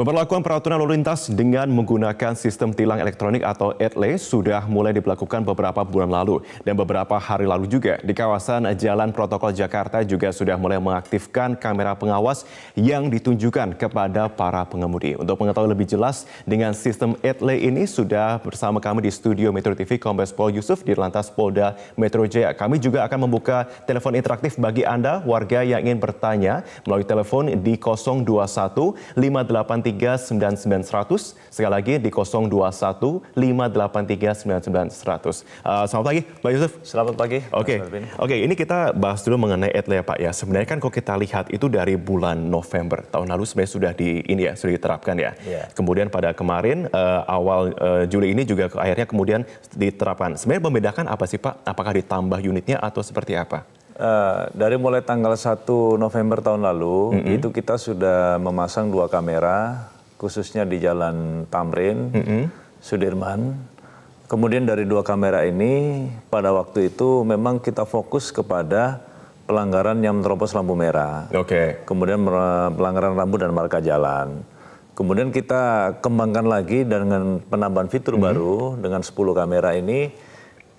Pemberlakuan peraturan lalu lintas dengan menggunakan sistem tilang elektronik atau ETLE sudah mulai diberlakukan beberapa bulan lalu dan beberapa hari lalu juga di kawasan Jalan Protokol Jakarta juga sudah mulai mengaktifkan kamera pengawas yang ditunjukkan kepada para pengemudi. Untuk mengetahui lebih jelas dengan sistem ETLE ini sudah bersama kami di studio Metro TV Kombes Pol Yusuf di Lantas Polda Metro Jaya. Kami juga akan membuka telepon interaktif bagi Anda warga yang ingin bertanya melalui telepon di 021 583 5839900 sekali lagi di 0215839900. Uh, eh, selamat pagi, Pak Yusuf. Selamat pagi. Oke. Okay. Oke, okay, ini kita bahas dulu mengenai etle ya, Pak ya. Sebenarnya kan kalau kita lihat itu dari bulan November tahun lalu sebenarnya sudah di ini ya, sudah diterapkan ya. Yeah. Kemudian pada kemarin uh, awal uh, Juli ini juga akhirnya kemudian diterapkan. Sebenarnya membedakan apa sih Pak? Apakah ditambah unitnya atau seperti apa? Uh, dari mulai tanggal 1 November tahun lalu mm -hmm. itu kita sudah memasang dua kamera khususnya di Jalan Tamrin, mm -hmm. Sudirman. Kemudian dari dua kamera ini pada waktu itu memang kita fokus kepada pelanggaran yang menerobos lampu merah. Oke. Okay. Kemudian pelanggaran rambu dan marka jalan. Kemudian kita kembangkan lagi dengan penambahan fitur mm -hmm. baru dengan 10 kamera ini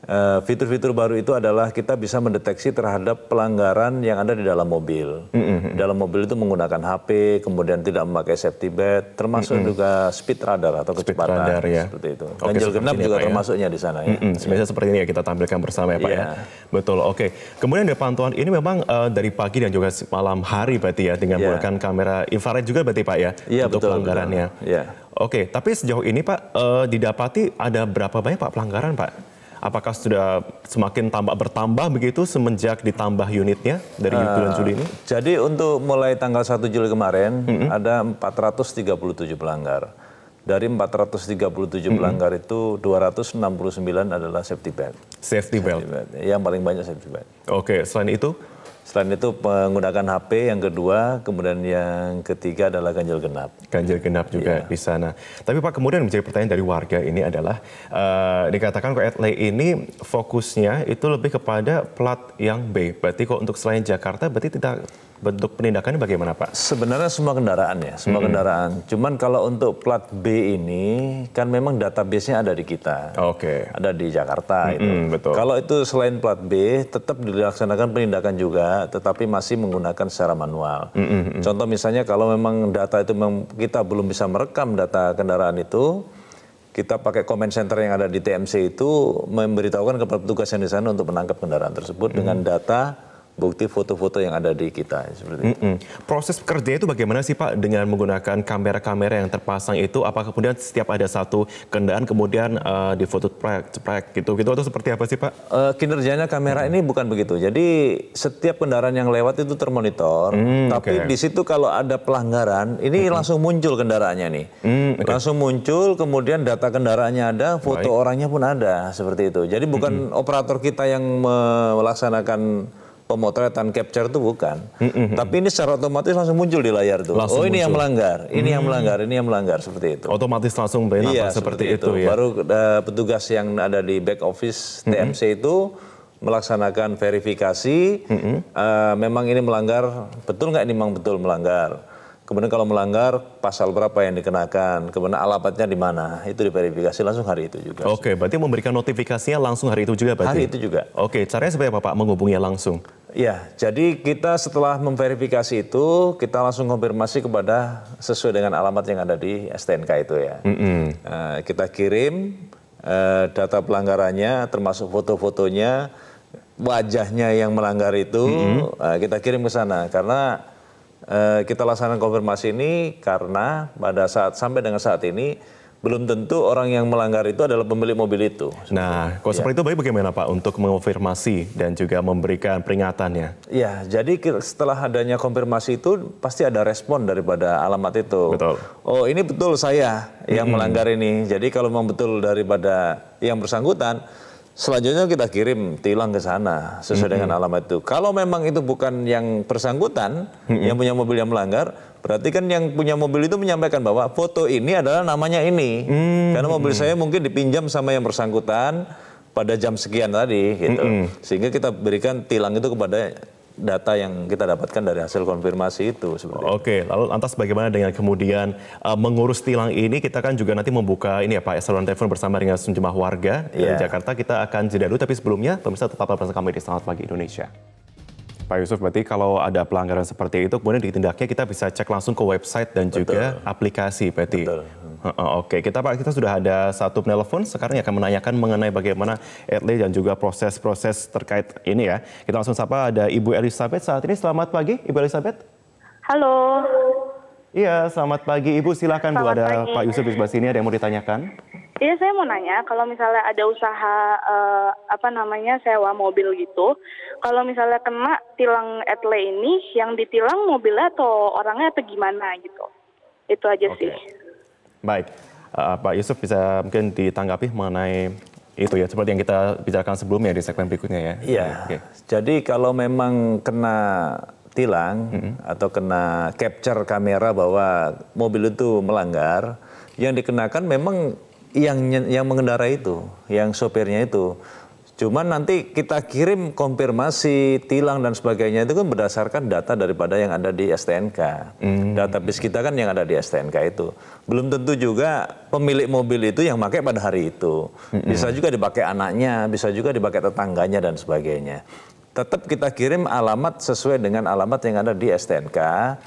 Eh, fitur-fitur baru itu adalah kita bisa mendeteksi terhadap pelanggaran yang ada di dalam mobil. Mm-hmm. Dalam mobil itu menggunakan HP, kemudian tidak memakai safety belt, termasuk mm-hmm. juga speed radar atau speed kecepatan radar, ya. seperti itu. Oke, Ganjil genap juga ya, termasuknya ya. di sana ya. Mm-hmm. Sebenarnya seperti ini ya kita tampilkan bersama ya Pak yeah. ya. Iya. Betul. Oke. Okay. Kemudian dari pantauan ini memang uh, dari pagi dan juga malam hari berarti ya dengan yeah. menggunakan kamera infrared juga berarti Pak ya yeah, untuk betul, pelanggarannya. Betul. Yeah. Oke, okay. tapi sejauh ini Pak uh, didapati ada berapa banyak Pak pelanggaran Pak? apakah sudah semakin tambah bertambah begitu semenjak ditambah unitnya dari uh, bulan eh, Juli ini? Jadi untuk mulai tanggal 1 Juli kemarin mm -hmm. ada 437 pelanggar. Dari 437 mm -hmm. pelanggar itu 269 adalah safety belt. Safety belt. Safety belt. Yang paling banyak safety belt. Oke, okay, selain itu Selain itu menggunakan HP yang kedua, kemudian yang ketiga adalah ganjil genap. Ganjil genap juga yeah. di sana. Tapi Pak kemudian menjadi pertanyaan dari warga ini adalah uh, dikatakan kok Adelaide ini fokusnya itu lebih kepada plat yang B. Berarti kok untuk selain Jakarta berarti tidak bentuk penindakannya bagaimana Pak? Sebenarnya semua kendaraan ya, semua hmm. kendaraan. Cuman kalau untuk plat B ini kan memang database-nya ada di kita. Oke. Okay. Ada di Jakarta hmm, itu. Betul. Kalau itu selain plat B tetap dilaksanakan penindakan juga tetapi masih menggunakan secara manual. Hmm, hmm, Contoh misalnya kalau memang data itu memang kita belum bisa merekam data kendaraan itu kita pakai comment center yang ada di TMC itu memberitahukan kepada petugas yang di sana untuk menangkap kendaraan tersebut hmm. dengan data bukti foto-foto yang ada di kita seperti mm -mm. Proses kerja itu bagaimana sih Pak dengan menggunakan kamera-kamera yang terpasang itu? Apakah kemudian setiap ada satu kendaraan kemudian uh, eh, difoto ceprek gitu gitu atau seperti apa sih Pak? Uh, kinerjanya kamera mm. ini bukan begitu. Jadi setiap kendaraan yang lewat itu termonitor, mm, tapi okay. di situ kalau ada pelanggaran ini mm -hmm. langsung muncul kendaraannya nih, mm, okay. langsung muncul kemudian data kendaraannya ada, foto Baik. orangnya pun ada seperti itu. Jadi bukan mm -hmm. operator kita yang melaksanakan pemotretan capture itu bukan. Mm-hmm. Tapi ini secara otomatis langsung muncul di layar tuh. Langsung oh ini muncul. yang melanggar, ini mm-hmm. yang melanggar, ini yang melanggar seperti itu. Otomatis langsung beri iya, seperti, seperti itu. itu ya. Baru uh, petugas yang ada di back office TMC mm-hmm. itu melaksanakan verifikasi. Mm-hmm. Uh, memang ini melanggar, betul nggak ini memang betul melanggar. Kemudian kalau melanggar pasal berapa yang dikenakan, kemudian alamatnya di mana, itu diverifikasi langsung hari itu juga. Oke, berarti memberikan notifikasinya langsung hari itu juga berarti? Hari itu juga. Oke, caranya seperti apa Pak Menghubungi langsung? Ya, jadi kita setelah memverifikasi itu, kita langsung konfirmasi kepada sesuai dengan alamat yang ada di STNK itu ya. Mm -hmm. uh, kita kirim uh, data pelanggarannya, termasuk foto-fotonya, wajahnya yang melanggar itu, mm -hmm. uh, kita kirim ke sana karena uh, kita laksanakan konfirmasi ini karena pada saat sampai dengan saat ini belum tentu orang yang melanggar itu adalah pemilik mobil itu. Sebenarnya. Nah, kalau ya. seperti ya. itu baik bagaimana Pak untuk mengonfirmasi dan juga memberikan peringatannya? Ya, jadi setelah adanya konfirmasi itu pasti ada respon daripada alamat itu. Betul. Oh, ini betul saya yang -hmm. melanggar ini. Jadi kalau memang betul daripada yang bersangkutan, selanjutnya kita kirim tilang ke sana sesuai -hmm. dengan alamat itu. Kalau memang itu bukan yang bersangkutan -hmm. yang punya mobil yang melanggar, Berarti kan yang punya mobil itu menyampaikan bahwa foto ini adalah namanya ini. Hmm. Karena mobil saya mungkin dipinjam sama yang bersangkutan pada jam sekian tadi gitu. Hmm. Sehingga kita berikan tilang itu kepada data yang kita dapatkan dari hasil konfirmasi itu. Oke, lalu lantas bagaimana dengan kemudian uh, mengurus tilang ini? Kita kan juga nanti membuka ini ya Pak ya, saluran telepon bersama dengan sejumlah warga yeah. dari iya. Jakarta. Kita akan jeda dulu, tapi sebelumnya pemirsa tetaplah bersama kami di Selamat Pagi Indonesia. Pak Yusuf, berarti kalau ada pelanggaran seperti itu, kemudian ditindaknya kita bisa cek langsung ke website dan Betul. juga aplikasi, berarti. Betul. Oke, okay. kita Pak kita sudah ada satu penelpon sekarang yang akan menanyakan mengenai bagaimana etle dan juga proses-proses terkait ini ya. Kita langsung sapa ada Ibu Elizabeth saat ini. Selamat pagi, Ibu Elizabeth. Halo. Iya, selamat pagi Ibu. Silakan Bu ada pagi. Pak Yusuf di sebelah sini ada yang mau ditanyakan. Iya saya mau nanya kalau misalnya ada usaha eh, apa namanya sewa mobil gitu, kalau misalnya kena tilang etle ini yang ditilang mobilnya atau orangnya atau gimana gitu, itu aja okay. sih. Baik, uh, Pak Yusuf bisa mungkin ditanggapi mengenai itu ya seperti yang kita bicarakan sebelumnya di segmen berikutnya ya. Iya. Okay. Jadi kalau memang kena tilang mm -hmm. atau kena capture kamera bahwa mobil itu melanggar, yang dikenakan memang yang yang mengendarai itu, yang sopirnya itu. Cuman nanti kita kirim konfirmasi, tilang dan sebagainya itu kan berdasarkan data daripada yang ada di STNK. Hmm. Data Database kita kan yang ada di STNK itu. Belum tentu juga pemilik mobil itu yang pakai pada hari itu. Bisa hmm. juga dipakai anaknya, bisa juga dipakai tetangganya dan sebagainya tetap kita kirim alamat sesuai dengan alamat yang ada di STNK,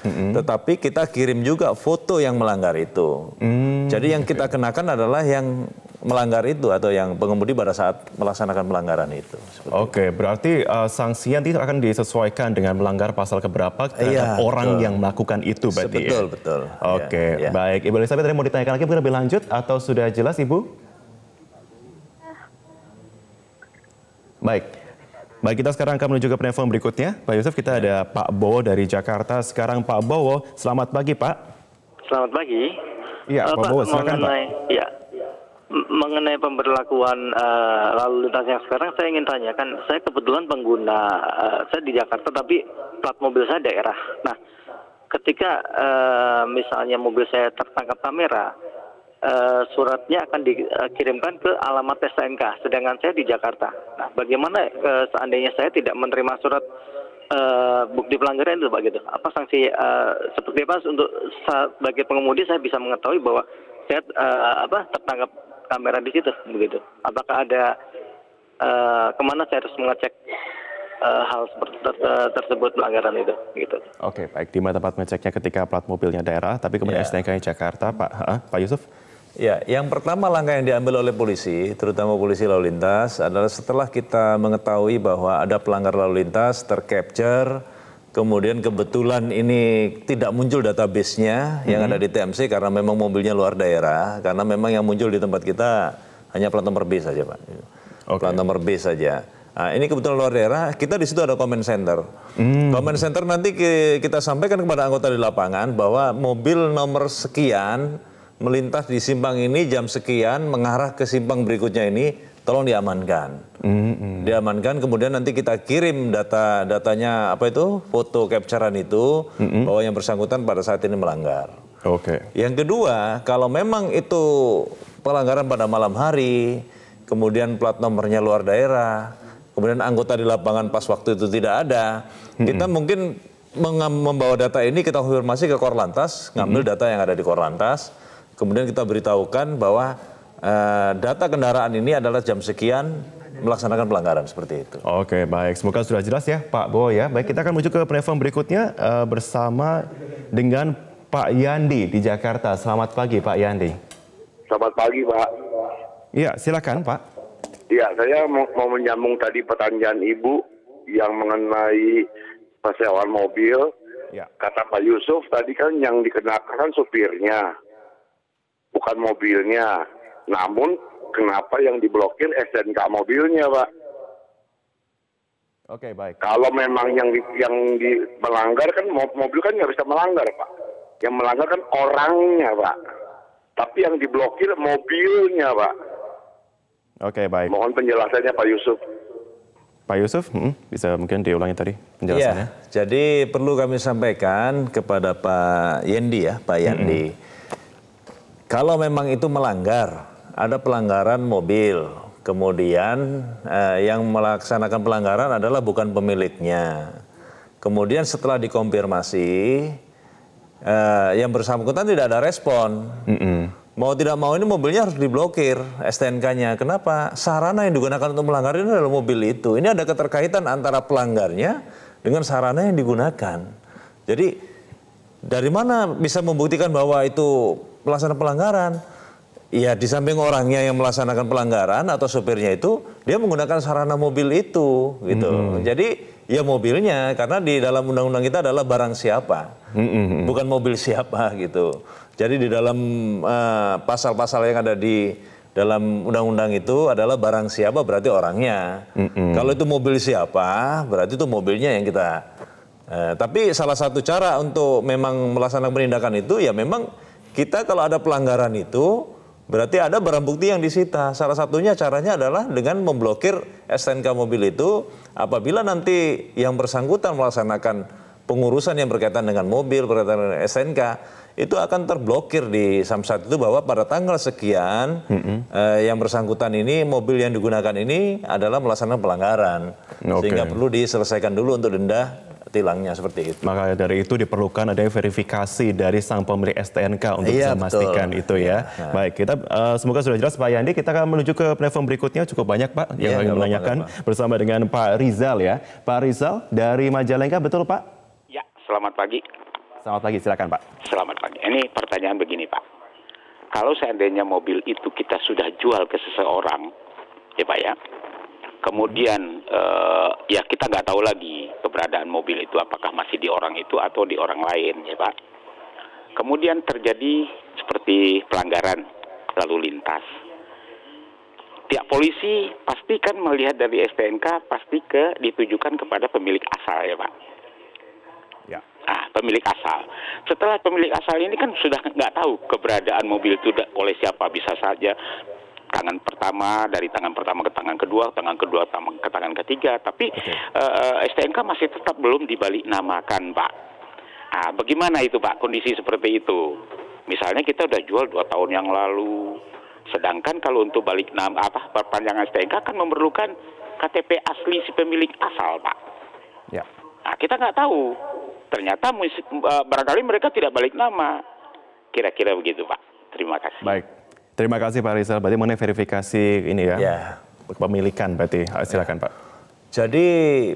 mm-hmm. tetapi kita kirim juga foto yang melanggar itu. Mm-hmm. Jadi yang kita kenakan adalah yang melanggar itu atau yang pengemudi pada saat melaksanakan pelanggaran itu. Oke, okay, berarti uh, sanksi nanti akan disesuaikan dengan melanggar pasal keberapa iya, terhadap ya, orang betul. yang melakukan itu berarti ya? betul, Betul, Oke, okay, ya, ya. baik. Ibu Elizabeth tadi mau ditanyakan lagi mungkin lebih lanjut atau sudah jelas Ibu? Ah. Baik. Baik, kita sekarang akan menuju ke penelpon berikutnya. Pak Yusuf, kita ada Pak Bowo dari Jakarta. Sekarang Pak Bowo, selamat pagi Pak. Selamat pagi. Iya, uh, Pak, Bowo, silakan mengenai, Pak. Ya, mengenai pemberlakuan uh, lalu lintas yang sekarang, saya ingin tanyakan. Saya kebetulan pengguna, uh, saya di Jakarta, tapi plat mobil saya daerah. Nah, ketika uh, misalnya mobil saya tertangkap kamera, Eh, suratnya akan dikirimkan ke alamat STNK, sedangkan saya di Jakarta. Nah, bagaimana e, seandainya saya tidak menerima surat e, bukti pelanggaran itu, Pak? Gitu, apa sanksi e, seperti apa untuk sebagai pengemudi saya bisa mengetahui bahwa saya e, apa tertangkap kamera di situ, begitu? Apakah ada e, kemana saya harus mengecek? uh, hal seperti tersebut pelanggaran itu gitu. Oke, okay, baik di mana tempat ngeceknya ketika plat mobilnya daerah tapi kemudian yeah. STNK Jakarta, Pak. Ha, Pak Yusuf. Ya, yang pertama langkah yang diambil oleh polisi, terutama polisi lalu lintas, adalah setelah kita mengetahui bahwa ada pelanggar lalu lintas tercapture, kemudian kebetulan ini tidak muncul database-nya yang mm-hmm. ada di TMC karena memang mobilnya luar daerah, karena memang yang muncul di tempat kita hanya plat nomor B saja, Pak. Okay. Plat nomor B saja. Nah, ini kebetulan luar daerah, kita di situ ada comment center. Hmm. Comment center nanti kita sampaikan kepada anggota di lapangan bahwa mobil nomor sekian melintas di simpang ini jam sekian mengarah ke simpang berikutnya ini tolong diamankan. Mm-hmm. Diamankan kemudian nanti kita kirim data datanya apa itu foto capturean itu mm-hmm. bahwa yang bersangkutan pada saat ini melanggar. Oke. Okay. Yang kedua, kalau memang itu pelanggaran pada malam hari, kemudian plat nomornya luar daerah, kemudian anggota di lapangan pas waktu itu tidak ada, mm-hmm. kita mungkin membawa data ini kita konfirmasi ke Korlantas, ngambil mm-hmm. data yang ada di Korlantas kemudian kita beritahukan bahwa uh, data kendaraan ini adalah jam sekian melaksanakan pelanggaran seperti itu. Oke, baik. Semoga sudah jelas ya Pak Bo ya. Baik, kita akan menuju ke penelpon berikutnya uh, bersama dengan Pak Yandi di Jakarta. Selamat pagi Pak Yandi. Selamat pagi Pak. Iya, silakan Pak. Iya, saya mau, mau menyambung tadi pertanyaan Ibu yang mengenai persewaan mobil. Ya. Kata Pak Yusuf tadi kan yang dikenakan kan supirnya bukan mobilnya. Namun kenapa yang diblokir SNK mobilnya, Pak? Oke, okay, baik. Kalau memang yang di, yang di, melanggar kan mobil kan nggak bisa melanggar, Pak. Yang melanggar kan orangnya, Pak. Tapi yang diblokir mobilnya, Pak. Oke, okay, baik. Mohon penjelasannya Pak Yusuf. Pak Yusuf, hmm, bisa mungkin diulangi tadi penjelasannya. Ya, jadi perlu kami sampaikan kepada Pak Yendi ya, Pak Yandi. Hmm. Kalau memang itu melanggar, ada pelanggaran mobil, kemudian eh, yang melaksanakan pelanggaran adalah bukan pemiliknya. Kemudian setelah dikonfirmasi, eh, yang bersangkutan tidak ada respon. Mm -mm. Mau tidak mau ini mobilnya harus diblokir STNK-nya. Kenapa? Sarana yang digunakan untuk melanggar ini adalah mobil itu. Ini ada keterkaitan antara pelanggarnya dengan sarana yang digunakan. Jadi dari mana bisa membuktikan bahwa itu melaksanakan pelanggaran. Ya di samping orangnya yang melaksanakan pelanggaran atau supirnya itu dia menggunakan sarana mobil itu gitu. Mm -hmm. Jadi ya mobilnya karena di dalam undang-undang kita adalah barang siapa, mm -hmm. bukan mobil siapa gitu. Jadi di dalam eh, pasal-pasal uh, yang ada di dalam undang-undang itu adalah barang siapa berarti orangnya. Mm -hmm. Kalau itu mobil siapa berarti itu mobilnya yang kita. Uh, tapi salah satu cara untuk memang melaksanakan penindakan itu ya memang kita kalau ada pelanggaran itu berarti ada barang bukti yang disita. Salah satunya caranya adalah dengan memblokir STNK mobil itu apabila nanti yang bersangkutan melaksanakan pengurusan yang berkaitan dengan mobil, berkaitan dengan STNK itu akan terblokir di Samsat itu bahwa pada tanggal sekian mm -hmm. eh, yang bersangkutan ini mobil yang digunakan ini adalah melaksanakan pelanggaran okay. sehingga perlu diselesaikan dulu untuk denda tilangnya seperti itu. Maka dari itu diperlukan adanya verifikasi dari sang pemilik STNK untuk iya, bisa memastikan betul. itu ya. Nah. Baik, kita uh, semoga sudah jelas Pak Yandi. Kita akan menuju ke platform berikutnya cukup banyak Pak yang ya, menanyakan apa, apa. bersama dengan Pak Rizal ya. Pak Rizal dari Majalengka betul Pak? Ya, selamat pagi. Selamat pagi, silakan Pak. Selamat pagi. Ini pertanyaan begini Pak. Kalau seandainya mobil itu kita sudah jual ke seseorang, ya Pak ya, Kemudian uh, ya kita nggak tahu lagi keberadaan mobil itu apakah masih di orang itu atau di orang lain ya Pak. Kemudian terjadi seperti pelanggaran lalu lintas. Tiap polisi pasti kan melihat dari STNK pasti ke ditujukan kepada pemilik asal ya Pak. Ya. Ah, pemilik asal. Setelah pemilik asal ini kan sudah nggak tahu keberadaan mobil itu oleh siapa bisa saja tangan pertama dari tangan pertama ke tangan kedua, tangan kedua ke tangan ketiga, tapi okay. uh, eh, eh, STNK masih tetap belum dibalik namakan, Pak. Nah, bagaimana itu, Pak? Kondisi seperti itu. Misalnya kita udah jual dua tahun yang lalu, sedangkan kalau untuk balik nama apa perpanjangan STNK kan memerlukan KTP asli si pemilik asal, Pak. Ya. Nah, kita nggak tahu. Ternyata eh, barangkali mereka tidak balik nama. Kira-kira begitu, Pak. Terima kasih. Baik. Terima kasih Pak Rizal. Berarti mengenai verifikasi ini ya, ya. kepemilikan berarti. Ah, silakan ya. Pak. Jadi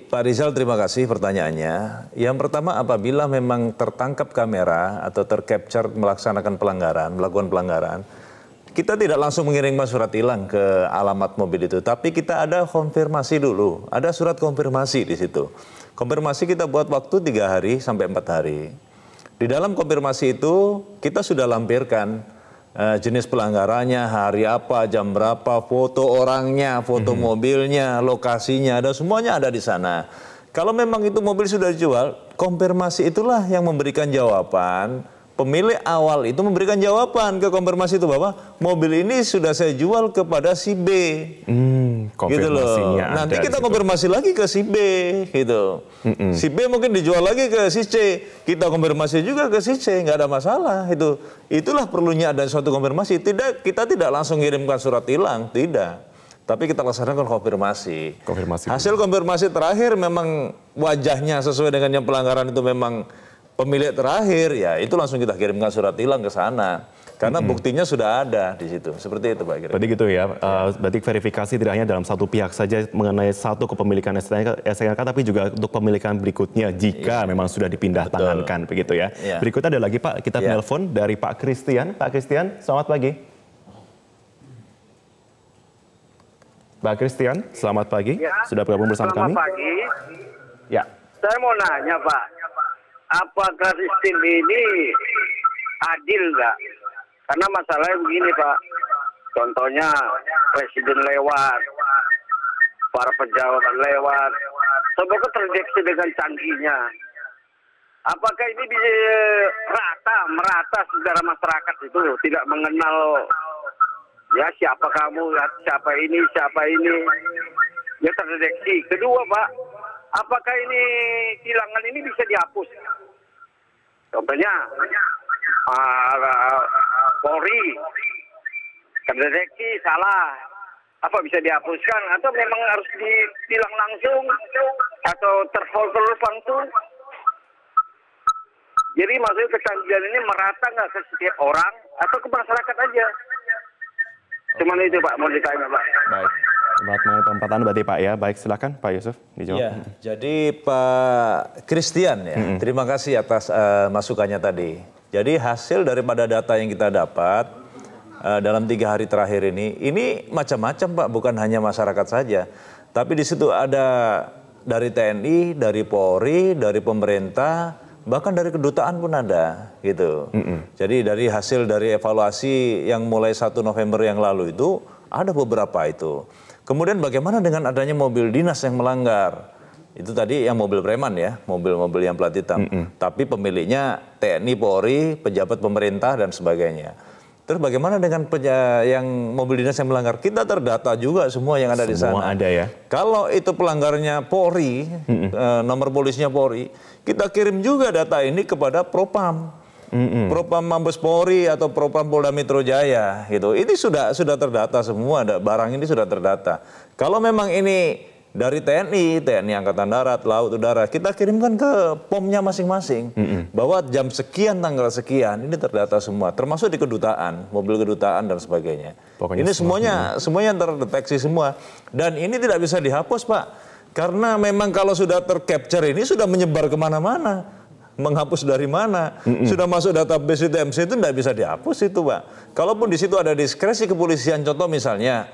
Pak Rizal terima kasih pertanyaannya. Yang pertama apabila memang tertangkap kamera atau tercapture melaksanakan pelanggaran, melakukan pelanggaran, kita tidak langsung mengirimkan surat hilang ke alamat mobil itu, tapi kita ada konfirmasi dulu, ada surat konfirmasi di situ. Konfirmasi kita buat waktu tiga hari sampai empat hari. Di dalam konfirmasi itu kita sudah lampirkan Eh, jenis pelanggarannya, hari apa, jam berapa, foto orangnya, foto hmm mobilnya, lokasinya, dan semuanya ada di sana. Kalau memang itu mobil sudah dijual, konfirmasi itulah yang memberikan jawaban. Pemilik awal itu memberikan jawaban ke konfirmasi itu, bahwa mobil ini sudah saya jual kepada si B. Hmm konfirmasinya gitu loh. Nanti kita gitu. konfirmasi lagi ke si B gitu. Mm-mm. Si B mungkin dijual lagi ke si C. Kita konfirmasi juga ke si C, nggak ada masalah itu. Itulah perlunya ada suatu konfirmasi. Tidak kita tidak langsung kirimkan surat hilang, tidak. Tapi kita laksanakan konfirmasi. Konfirmasi. Hasil konfirmasi terakhir memang wajahnya sesuai dengan yang pelanggaran itu memang pemilik terakhir, ya itu langsung kita kirimkan surat hilang ke sana. Karena buktinya sudah ada di situ. Seperti itu Pak. Kira Berarti gitu ya. Uh, berarti verifikasi tidak hanya dalam satu pihak saja mengenai satu kepemilikan STNK, tapi juga untuk pemilikan berikutnya jika yes. Iya. memang sudah dipindah Betul. tangankan begitu ya. Yeah. Berikutnya ada lagi Pak, kita yeah. telepon dari Pak Christian. Pak Christian, selamat pagi. Pak Christian, selamat pagi. Ya, sudah bergabung bersama selamat kami. Selamat pagi. Ya. Saya mau nanya Pak, apakah sistem ini adil nggak? Karena masalahnya begini Pak, contohnya presiden lewat, para pejabat lewat, semoga terdeteksi dengan canggihnya. Apakah ini bisa eh, rata, merata secara masyarakat itu tidak mengenal ya siapa kamu, ya, siapa ini, siapa ini, ya terdeteksi. Kedua Pak, apakah ini hilangan ini bisa dihapus? Contohnya, a ah, Polri terdeteksi salah apa bisa dihapuskan atau memang harus dibilang langsung atau terfolder langsung jadi maksudnya kecanggihan ini merata nggak ke setiap orang atau ke masyarakat aja cuman itu pak mau ditanya pak baik Selamat malam perempatan berarti Pak ya. Baik silakan Pak Yusuf dijawab. Ya, jadi Pak Christian ya, mm -hmm. terima kasih atas uh, masukannya tadi. Jadi hasil daripada data yang kita dapat uh, dalam tiga hari terakhir ini, ini macam-macam Pak, bukan hanya masyarakat saja. Tapi di situ ada dari TNI, dari Polri, dari pemerintah, bahkan dari kedutaan pun ada gitu. Mm -mm. Jadi dari hasil dari evaluasi yang mulai 1 November yang lalu itu ada beberapa itu. Kemudian bagaimana dengan adanya mobil dinas yang melanggar? Itu tadi yang mobil preman ya, mobil-mobil yang plat hitam. Mm -mm. Tapi pemiliknya TNI, Polri, pejabat pemerintah dan sebagainya. Terus bagaimana dengan peja yang mobil dinas yang melanggar? Kita terdata juga semua yang ada semua di sana. ada ya. Kalau itu pelanggarnya Polri, mm -mm. nomor polisnya Polri, kita kirim juga data ini kepada Propam. mm -mm. Propam Mabes Polri atau Propam Polda Metro Jaya gitu. Ini sudah sudah terdata semua, barang ini sudah terdata. Kalau memang ini dari TNI, TNI Angkatan Darat, Laut, Udara, kita kirimkan ke pomnya masing-masing mm-hmm. bahwa jam sekian tanggal sekian ini terdata semua, termasuk di kedutaan, mobil kedutaan dan sebagainya. Pokoknya ini semuanya semuanya, semuanya terdeteksi semua dan ini tidak bisa dihapus pak karena memang kalau sudah tercapture ini sudah menyebar kemana-mana menghapus dari mana mm -mm. sudah masuk database itu MC itu tidak bisa dihapus itu pak kalaupun di situ ada diskresi kepolisian contoh misalnya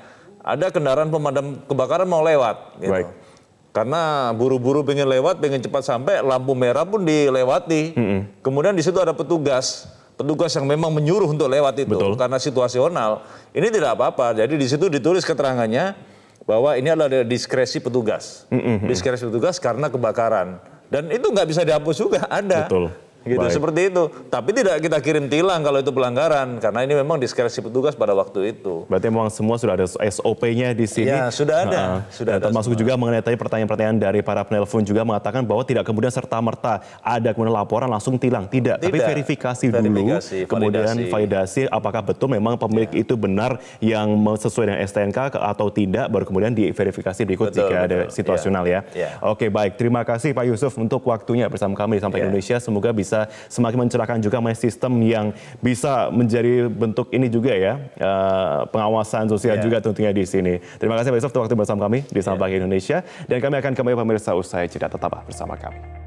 ada kendaraan pemadam kebakaran mau lewat. Gitu. Baik. Karena buru-buru pengen lewat, pengen cepat sampai, lampu merah pun dilewati. Mm -hmm. Kemudian di situ ada petugas, petugas yang memang menyuruh untuk lewat itu Betul. karena situasional. Ini tidak apa-apa. Jadi di situ ditulis keterangannya bahwa ini adalah diskresi petugas, mm -hmm. diskresi petugas karena kebakaran. Dan itu nggak bisa dihapus juga, ada. Betul gitu Baik. seperti itu. Tapi tidak kita kirim tilang kalau itu pelanggaran karena ini memang diskresi petugas pada waktu itu. Berarti memang semua sudah ada SOP-nya di sini. Ya, sudah ada, nah, sudah ada. Termasuk semua. juga mengenai tadi pertanyaan-pertanyaan dari para penelpon juga mengatakan bahwa tidak kemudian serta-merta ada kemudian laporan langsung tilang, tidak, tidak. tapi verifikasi, verifikasi dulu, validasi. kemudian validasi apakah betul memang pemilik ya. itu benar yang sesuai dengan STNK atau tidak baru kemudian diverifikasi berikut betul, jika betul. ada iya. situasional ya. ya. ya. Oke, baik. Terima kasih Pak Yusuf untuk waktunya bersama kami di Sampai ya. Indonesia. Semoga bisa bisa semakin mencerahkan juga main sistem yang bisa menjadi bentuk ini juga ya eh, pengawasan sosial yeah. juga tentunya di sini. Terima kasih Pak Yusuf waktu bersama kami di Sampai iya. yeah. Indonesia dan kami akan kembali pemirsa usai jeda tetap bersama kami.